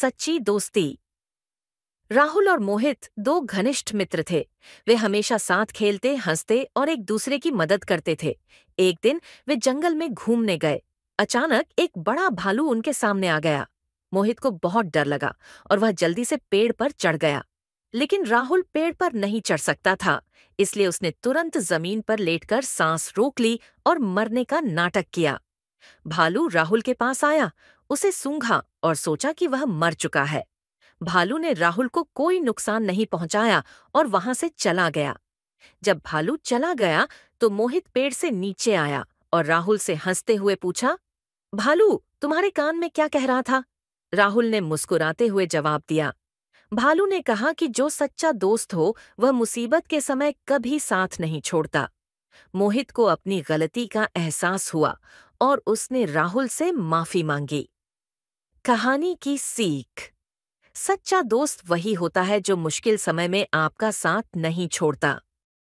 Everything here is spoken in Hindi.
सच्ची दोस्ती राहुल और मोहित दो घनिष्ठ मित्र थे वे हमेशा साथ खेलते हंसते और एक दूसरे की मदद करते थे एक दिन वे जंगल में घूमने गए अचानक एक बड़ा भालू उनके सामने आ गया मोहित को बहुत डर लगा और वह जल्दी से पेड़ पर चढ़ गया लेकिन राहुल पेड़ पर नहीं चढ़ सकता था इसलिए उसने तुरंत जमीन पर लेटकर सांस रोक ली और मरने का नाटक किया भालू राहुल के पास आया उसे सूंघा और सोचा कि वह मर चुका है भालू ने राहुल को कोई नुकसान नहीं पहुंचाया और वहां से चला गया जब भालू चला गया तो मोहित पेड़ से नीचे आया और राहुल से हंसते हुए पूछा भालू तुम्हारे कान में क्या कह रहा था राहुल ने मुस्कुराते हुए जवाब दिया भालू ने कहा कि जो सच्चा दोस्त हो वह मुसीबत के समय कभी साथ नहीं छोड़ता मोहित को अपनी गलती का एहसास हुआ और उसने राहुल से माफी मांगी कहानी की सीख सच्चा दोस्त वही होता है जो मुश्किल समय में आपका साथ नहीं छोड़ता